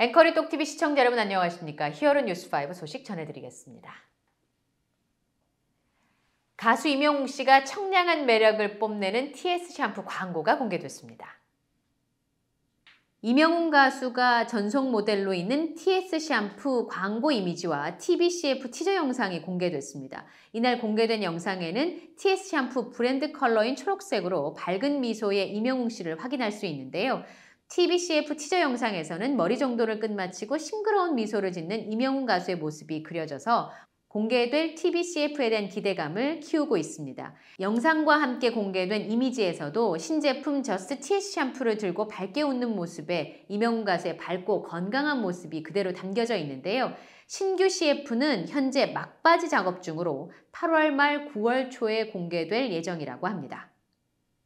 앵커리 똑TV 시청자 여러분 안녕하십니까. 히어로 뉴스5 소식 전해드리겠습니다. 가수 임영웅 씨가 청량한 매력을 뽐내는 TS 샴푸 광고가 공개됐습니다. 임영웅 가수가 전속 모델로 있는 TS 샴푸 광고 이미지와 TBCF 티저 영상이 공개됐습니다. 이날 공개된 영상에는 TS 샴푸 브랜드 컬러인 초록색으로 밝은 미소의 임영웅 씨를 확인할 수 있는데요. TBCF 티저 영상에서는 머리 정도를 끝마치고 싱그러운 미소를 짓는 임영웅 가수의 모습이 그려져서 공개될 TBCF에 대한 기대감을 키우고 있습니다. 영상과 함께 공개된 이미지에서도 신제품 저스트 TS 샴푸를 들고 밝게 웃는 모습에 이명훈 가수의 밝고 건강한 모습이 그대로 담겨져 있는데요. 신규 CF는 현재 막바지 작업 중으로 8월 말 9월 초에 공개될 예정이라고 합니다.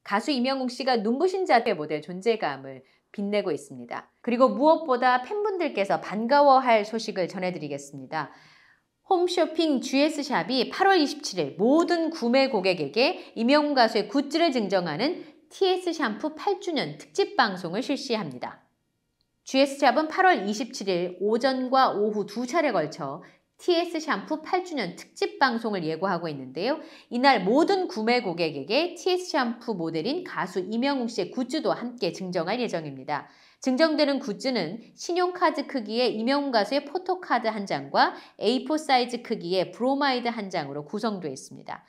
가수 이명웅 씨가 눈부신 자태 모델 존재감을 빛내고 있습니다. 그리고 무엇보다 팬분들께서 반가워할 소식을 전해드리겠습니다. 홈쇼핑 GS샵이 8월 27일 모든 구매 고객에게 이명웅 가수의 굿즈를 증정하는 TS 샴푸 8주년 특집 방송을 실시합니다. GS샵은 8월 27일 오전과 오후 두 차례 걸쳐 TS 샴푸 8주년 특집 방송을 예고하고 있는데요. 이날 모든 구매 고객에게 TS 샴푸 모델인 가수 이명웅 씨의 굿즈도 함께 증정할 예정입니다. 증정되는 굿즈는 신용카드 크기의 이명웅 가수의 포토카드 한 장과 A4 사이즈 크기의 브로마이드 한 장으로 구성되어 있습니다.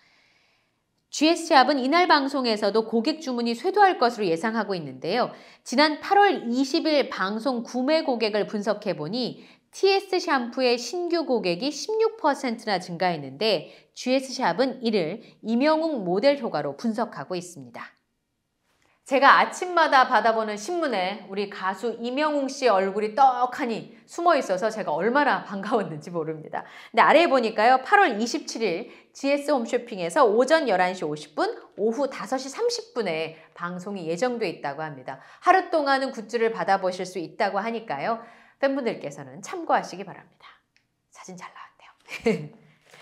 GS샵은 이날 방송에서도 고객 주문이 쇄도할 것으로 예상하고 있는데요. 지난 8월 20일 방송 구매 고객을 분석해보니 TS 샴푸의 신규 고객이 16%나 증가했는데 GS샵은 이를 이명웅 모델 효과로 분석하고 있습니다. 제가 아침마다 받아보는 신문에 우리 가수 이명웅 씨의 얼굴이 떡하니 숨어 있어서 제가 얼마나 반가웠는지 모릅니다. 근데 아래에 보니까요. 8월 27일 GS 홈쇼핑에서 오전 11시 50분, 오후 5시 30분에 방송이 예정돼 있다고 합니다. 하루 동안은 굿즈를 받아보실 수 있다고 하니까요. 팬 분들께서는 참고하시기 바랍니다. 사진 잘 나왔대요.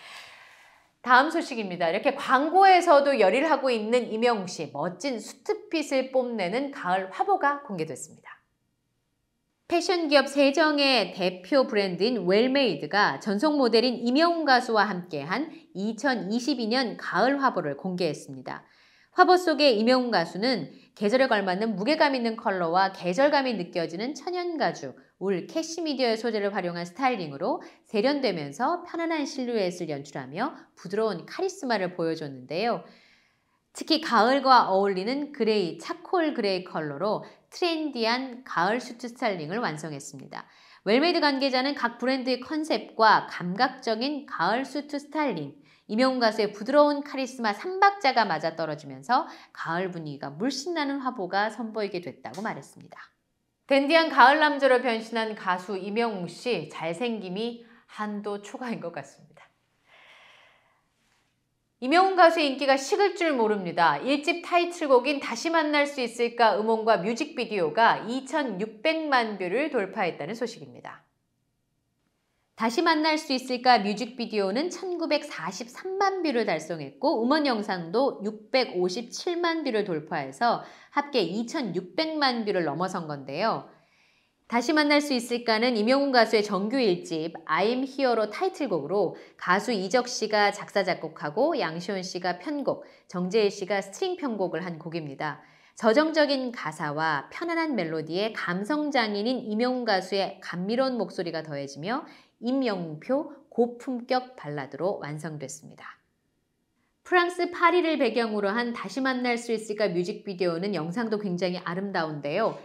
다음 소식입니다. 이렇게 광고에서도 열일 하고 있는 이명웅 씨 멋진 수트핏을 뽐내는 가을 화보가 공개됐습니다. 패션 기업 세정의 대표 브랜드인 웰메이드가 전속 모델인 이명웅 가수와 함께한 2022년 가을 화보를 공개했습니다. 화보 속의 임영웅 가수는 계절에 걸맞는 무게감 있는 컬러와 계절감이 느껴지는 천연 가죽, 울 캐시미디어의 소재를 활용한 스타일링으로 세련되면서 편안한 실루엣을 연출하며 부드러운 카리스마를 보여줬는데요. 특히 가을과 어울리는 그레이, 차콜 그레이 컬러로 트렌디한 가을 슈트 스타일링을 완성했습니다. 웰메이드 관계자는 각 브랜드의 컨셉과 감각적인 가을 슈트 스타일링, 이명훈 가수의 부드러운 카리스마 삼박자가 맞아떨어지면서 가을 분위기가 물씬 나는 화보가 선보이게 됐다고 말했습니다. 댄디한 가을 남자로 변신한 가수 이명웅 씨 잘생김이 한도 초과인 것 같습니다. 이명훈 가수의 인기가 식을 줄 모릅니다. 1집 타이틀곡인 다시 만날 수 있을까 음원과 뮤직비디오가 2600만 뷰를 돌파했다는 소식입니다. 다시 만날 수 있을까 뮤직비디오는 1943만 뷰를 달성했고 음원 영상도 657만 뷰를 돌파해서 합계 2600만 뷰를 넘어선 건데요. 다시 만날 수 있을까는 임영웅 가수의 정규 1집 I'm Here로 타이틀곡으로 가수 이적 씨가 작사 작곡하고 양시원 씨가 편곡, 정재일 씨가 스트링 편곡을 한 곡입니다. 저정적인 가사와 편안한 멜로디에 감성 장인인 임영웅 가수의 감미로운 목소리가 더해지며 임영웅표 고품격 발라드로 완성됐습니다. 프랑스 파리를 배경으로 한 다시 만날 수 있을까 뮤직비디오는 영상도 굉장히 아름다운데요.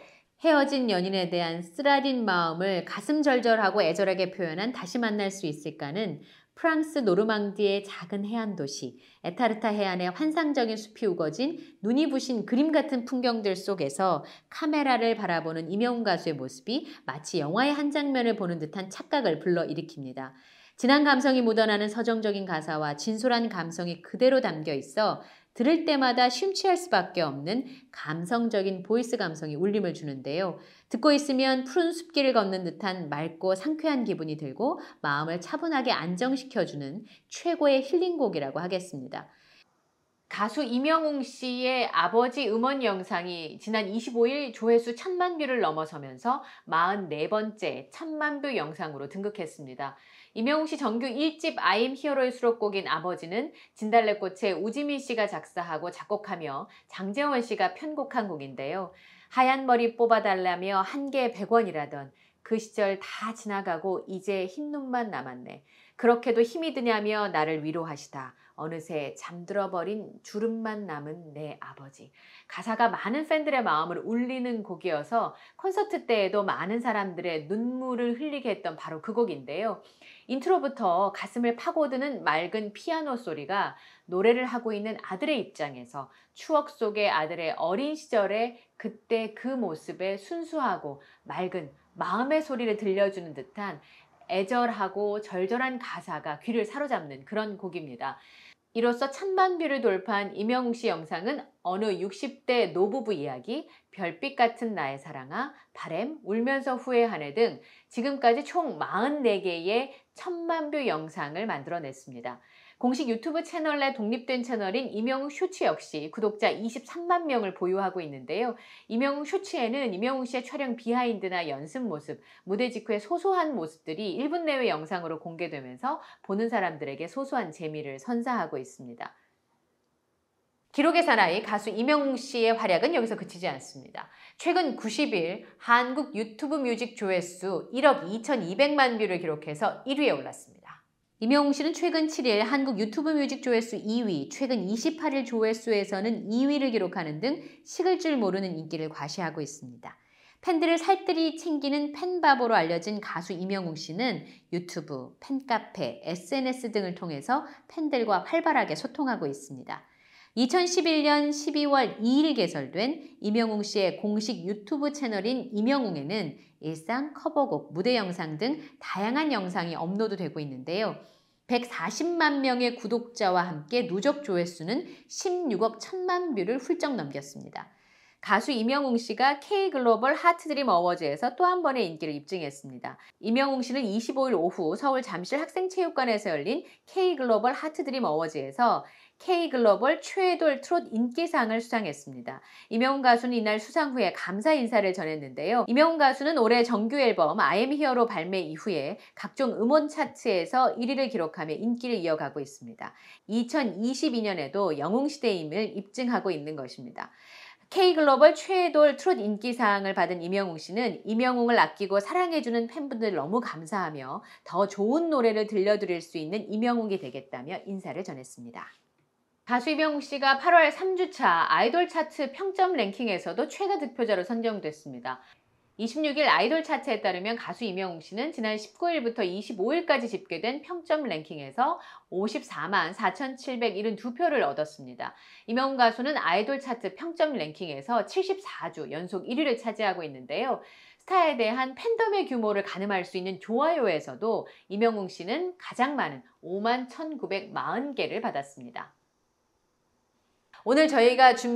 헤어진 연인에 대한 쓰라린 마음을 가슴 절절하고 애절하게 표현한 다시 만날 수 있을까는 프랑스 노르망디의 작은 해안 도시 에타르타 해안의 환상적인 숲이 우거진 눈이 부신 그림 같은 풍경들 속에서 카메라를 바라보는 임영웅 가수의 모습이 마치 영화의 한 장면을 보는 듯한 착각을 불러일으킵니다. 진한 감성이 묻어나는 서정적인 가사와 진솔한 감성이 그대로 담겨 있어 들을 때마다 심취할 수밖에 없는 감성적인 보이스 감성이 울림을 주는데요. 듣고 있으면 푸른 숲길을 걷는 듯한 맑고 상쾌한 기분이 들고 마음을 차분하게 안정시켜주는 최고의 힐링곡이라고 하겠습니다. 가수 이명웅 씨의 아버지 음원 영상이 지난 25일 조회수 천만 뷰를 넘어서면서 44번째 천만 뷰 영상으로 등극했습니다. 임영웅 씨 정규 1집 아이엠 히어로의 수록곡인 아버지는 진달래꽃의 우지민 씨가 작사하고 작곡하며 장재원 씨가 편곡한 곡인데요. 하얀 머리 뽑아달라며 한 개에 100원이라던 그 시절 다 지나가고 이제 흰 눈만 남았네. 그렇게도 힘이 드냐며 나를 위로하시다. 어느새 잠들어 버린 주름만 남은 내 아버지. 가사가 많은 팬들의 마음을 울리는 곡이어서 콘서트 때에도 많은 사람들의 눈물을 흘리게 했던 바로 그 곡인데요. 인트로부터 가슴을 파고드는 맑은 피아노 소리가 노래를 하고 있는 아들의 입장에서 추억 속의 아들의 어린 시절에 그때 그 모습에 순수하고 맑은 마음의 소리를 들려주는 듯한 애절하고 절절한 가사가 귀를 사로잡는 그런 곡입니다. 이로써 천만 뷰를 돌파한 임영웅 씨 영상은 어느 60대 노부부 이야기, 별빛 같은 나의 사랑아, 바램, 울면서 후회하네 등 지금까지 총 44개의 천만 뷰 영상을 만들어냈습니다. 공식 유튜브 채널 내 독립된 채널인 이명웅 쇼츠 역시 구독자 23만 명을 보유하고 있는데요. 이명웅 쇼츠에는 이명웅 씨의 촬영 비하인드나 연습 모습, 무대 직후의 소소한 모습들이 1분 내외 영상으로 공개되면서 보는 사람들에게 소소한 재미를 선사하고 있습니다. 기록의 사나이 가수 이명웅 씨의 활약은 여기서 그치지 않습니다. 최근 90일 한국 유튜브 뮤직 조회수 1억 2200만 뷰를 기록해서 1위에 올랐습니다. 임영웅 씨는 최근 7일 한국 유튜브 뮤직 조회수 2위, 최근 28일 조회수에서는 2위를 기록하는 등 식을 줄 모르는 인기를 과시하고 있습니다. 팬들을 살뜰히 챙기는 팬바보로 알려진 가수 이명웅 씨는 유튜브, 팬카페, SNS 등을 통해서 팬들과 활발하게 소통하고 있습니다. 2011년 12월 2일 개설된 임영웅 씨의 공식 유튜브 채널인 임영웅에는 일상, 커버곡, 무대 영상 등 다양한 영상이 업로드되고 있는데요. 140만 명의 구독자와 함께 누적 조회수는 16억 1천만 뷰를 훌쩍 넘겼습니다. 가수 이명웅 씨가 K글로벌 하트드림 어워즈에서 또 한 번의 인기를 입증했습니다. 이명웅 씨는 25일 오후 서울 잠실 학생체육관에서 열린 K글로벌 하트드림 어워즈에서 K글로벌 최애돌 트롯 인기상을 수상했습니다. 이명웅 가수는 이날 수상 후에 감사 인사를 전했는데요. 이명웅 가수는 올해 정규 앨범 I'm Here로 발매 이후에 각종 음원 차트에서 1위를 기록하며 인기를 이어가고 있습니다. 2022년에도 영웅시대임을 입증하고 있는 것입니다. K글로벌 최돌 트롯 인기사항을 받은 이명웅 씨는 이명웅을 아끼고 사랑해주는 팬분들 너무 감사하며 더 좋은 노래를 들려드릴 수 있는 이명웅이 되겠다며 인사를 전했습니다. 가수 이명웅 씨가 8월 3주차 아이돌 차트 평점 랭킹에서도 최다 득표자로 선정됐습니다. 26일 아이돌 차트에 따르면 가수 임영웅 씨는 지난 19일부터 25일까지 집계된 평점 랭킹에서 54만 4,772표를 얻었습니다. 임영웅 가수는 아이돌 차트 평점 랭킹에서 74주 연속 1위를 차지하고 있는데요. 스타에 대한 팬덤의 규모를 가늠할 수 있는 좋아요에서도 임영웅 씨는 가장 많은 5만 1,940개를 받았습니다. 오늘 저희가 준비